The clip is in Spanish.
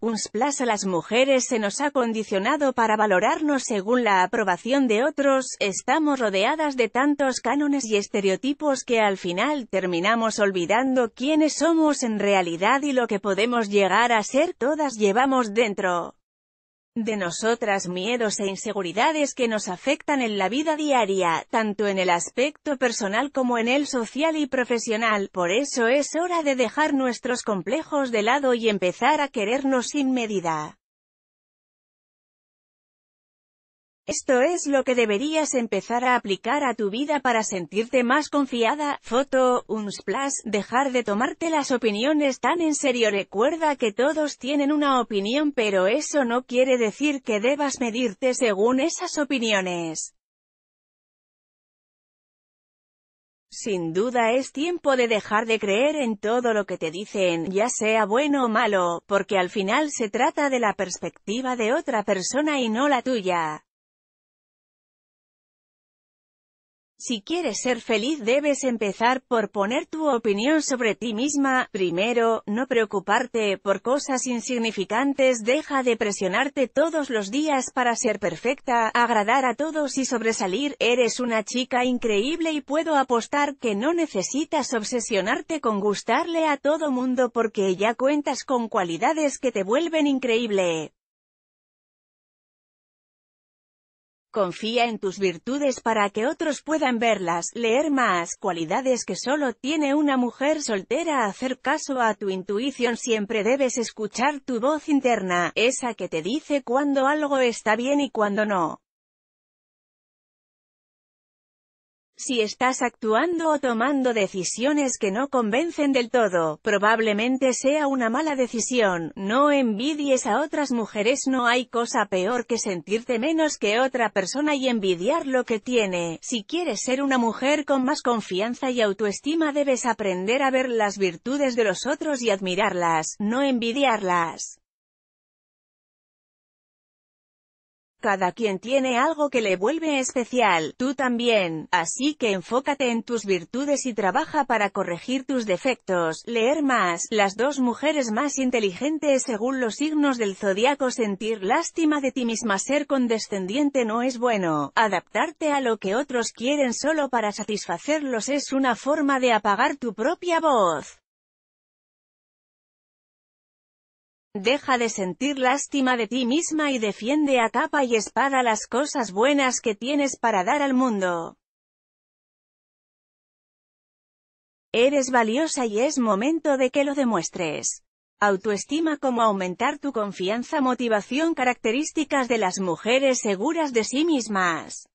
Unsplash a las mujeres se nos ha condicionado para valorarnos según la aprobación de otros, estamos rodeadas de tantos cánones y estereotipos que al final terminamos olvidando quiénes somos en realidad y lo que podemos llegar a ser, todas llevamos dentro de nosotras miedos e inseguridades que nos afectan en la vida diaria, tanto en el aspecto personal como en el social y profesional, por eso es hora de dejar nuestros complejos de lado y empezar a querernos sin medida. Esto es lo que deberías empezar a aplicar a tu vida para sentirte más confiada. Foto, unsplash, dejar de tomarte las opiniones tan en serio. Recuerda que todos tienen una opinión pero eso no quiere decir que debas medirte según esas opiniones. Sin duda es tiempo de dejar de creer en todo lo que te dicen, ya sea bueno o malo, porque al final se trata de la perspectiva de otra persona y no la tuya. Si quieres ser feliz debes empezar por poner tu opinión sobre ti misma, primero, no preocuparte por cosas insignificantes, deja de presionarte todos los días para ser perfecta, agradar a todos y sobresalir, eres una chica increíble y puedo apostar que no necesitas obsesionarte con gustarle a todo mundo porque ya cuentas con cualidades que te vuelven increíble. Confía en tus virtudes para que otros puedan verlas, leer más, cualidades que solo tiene una mujer soltera. Hacer caso a tu intuición siempre debes escuchar tu voz interna, esa que te dice cuando algo está bien y cuando no. Si estás actuando o tomando decisiones que no convencen del todo, probablemente sea una mala decisión. No envidies a otras mujeres. No hay cosa peor que sentirte menos que otra persona y envidiar lo que tiene. Si quieres ser una mujer con más confianza y autoestima debes aprender a ver las virtudes de los otros y admirarlas, no envidiarlas. Cada quien tiene algo que le vuelve especial, tú también, así que enfócate en tus virtudes y trabaja para corregir tus defectos, leer más, las dos mujeres más inteligentes según los signos del zodiaco sentir lástima de ti misma ser condescendiente no es bueno, adaptarte a lo que otros quieren solo para satisfacerlos es una forma de apagar tu propia voz. Deja de sentir lástima de ti misma y defiende a capa y espada las cosas buenas que tienes para dar al mundo. Eres valiosa y es momento de que lo demuestres. Autoestima como aumentar tu confianza Motivación Características de las mujeres seguras de sí mismas.